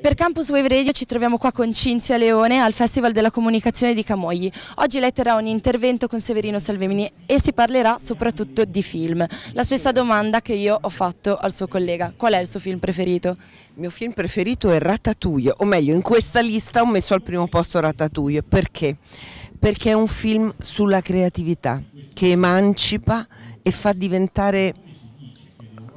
Per Campus Wave Radio ci troviamo qua con Cinzia Leone al Festival della Comunicazione di Camogli. Oggi lei terrà un intervento con Severino Salvemini e si parlerà soprattutto di film. La stessa domanda che io ho fatto al suo collega. Qual è il suo film preferito? Il mio film preferito è Ratatouille, o meglio in questa lista ho messo al primo posto Ratatouille. Perché? Perché è un film sulla creatività che emancipa e fa diventare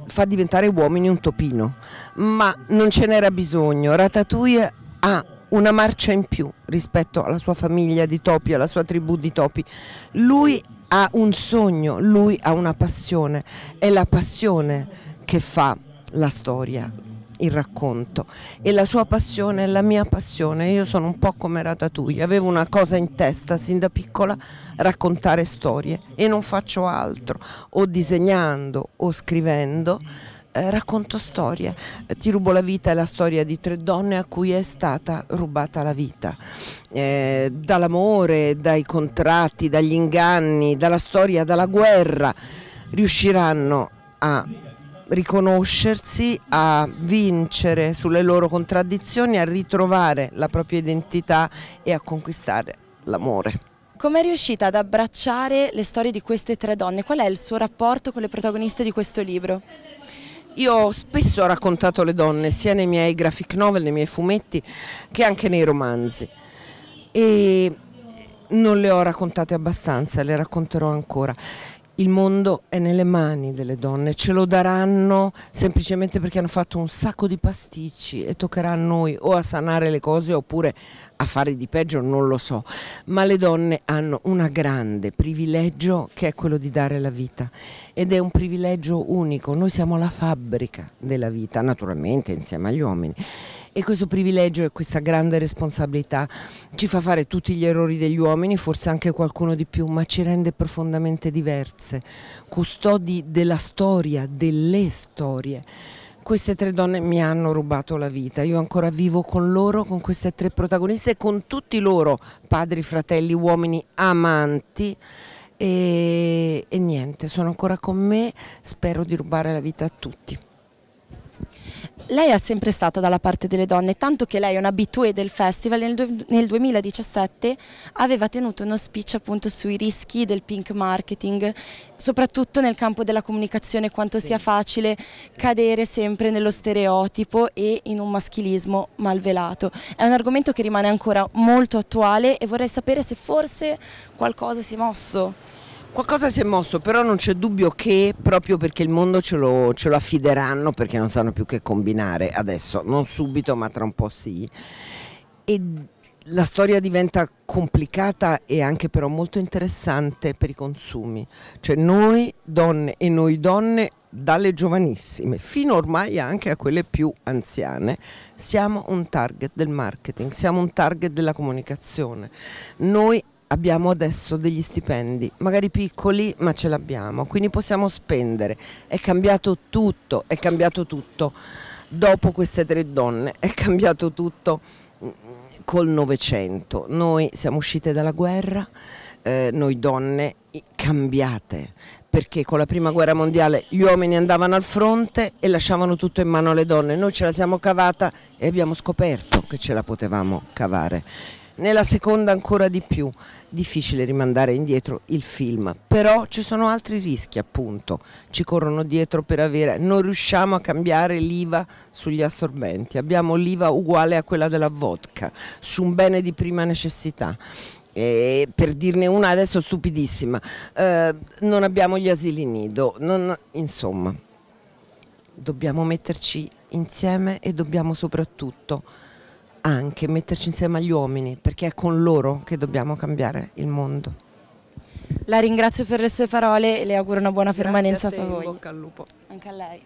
fa diventare uomini un topino, ma non ce n'era bisogno. Ratatouille ha una marcia in più rispetto alla sua famiglia di topi, alla sua tribù di topi. Lui ha un sogno, lui ha una passione, è la passione che fa la storia il racconto e la sua passione è la mia passione, io sono un po' come Ratatouille, avevo una cosa in testa sin da piccola, raccontare storie e non faccio altro, o disegnando o scrivendo. Eh, racconto storie. Eh, ti rubo la vita è la storia di tre donne a cui è stata rubata la vita. Eh, dall'amore, dai contratti, dagli inganni, dalla storia, dalla guerra, riusciranno a riconoscersi, a vincere sulle loro contraddizioni, a ritrovare la propria identità e a conquistare l'amore. Come è riuscita ad abbracciare le storie di queste tre donne? Qual è il suo rapporto con le protagoniste di questo libro? Io spesso ho raccontato le donne sia nei miei graphic novel, nei miei fumetti che anche nei romanzi e non le ho raccontate abbastanza, le racconterò ancora il mondo è nelle mani delle donne, ce lo daranno semplicemente perché hanno fatto un sacco di pasticci e toccherà a noi o a sanare le cose oppure a fare di peggio, non lo so, ma le donne hanno un grande privilegio che è quello di dare la vita ed è un privilegio unico, noi siamo la fabbrica della vita, naturalmente insieme agli uomini e questo privilegio e questa grande responsabilità ci fa fare tutti gli errori degli uomini, forse anche qualcuno di più, ma ci rende profondamente diverse, custodi della storia, delle storie queste tre donne mi hanno rubato la vita. Io ancora vivo con loro, con queste tre protagoniste con tutti loro, padri, fratelli, uomini, amanti. E, e niente, sono ancora con me, spero di rubare la vita a tutti. Lei è sempre stata dalla parte delle donne, tanto che lei è un abitué del festival nel, nel 2017 aveva tenuto uno speech appunto sui rischi del pink marketing, soprattutto nel campo della comunicazione, quanto sì. sia facile sì. cadere sempre nello stereotipo e in un maschilismo malvelato. È un argomento che rimane ancora molto attuale e vorrei sapere se forse qualcosa si è mosso. Qualcosa si è mosso, però non c'è dubbio che proprio perché il mondo ce lo, ce lo, affideranno, perché non sanno più che combinare adesso, non subito ma tra un po' sì. E la storia diventa complicata e anche però molto interessante per i consumi. Cioè noi donne e noi donne dalle giovanissime fino ormai anche a quelle più anziane siamo un target del marketing, siamo un target della comunicazione. Noi abbiamo adesso degli stipendi, magari piccoli, ma ce l'abbiamo, quindi possiamo spendere. È cambiato tutto, è cambiato tutto. Dopo queste tre donne è cambiato tutto mm, col Novecento. Noi siamo uscite dalla guerra, eh, noi donne cambiate, perché con la prima guerra mondiale gli uomini andavano al fronte e lasciavano tutto in mano alle donne, noi ce la siamo cavata e abbiamo scoperto che ce la potevamo cavare nella seconda ancora di più. Difficile rimandare indietro il film, però ci sono altri rischi appunto, ci corrono dietro per avere, non riusciamo a cambiare l'IVA sugli assorbenti, abbiamo l'IVA uguale a quella della vodka, su un bene di prima necessità. E per dirne una adesso stupidissima, eh, non abbiamo gli asili nido, non, insomma, dobbiamo metterci insieme e dobbiamo soprattutto anche metterci insieme agli uomini, perché è con loro che dobbiamo cambiare il mondo. La ringrazio per le sue parole e le auguro una buona permanenza a, te, a In Bocca al lupo. Anche a lei.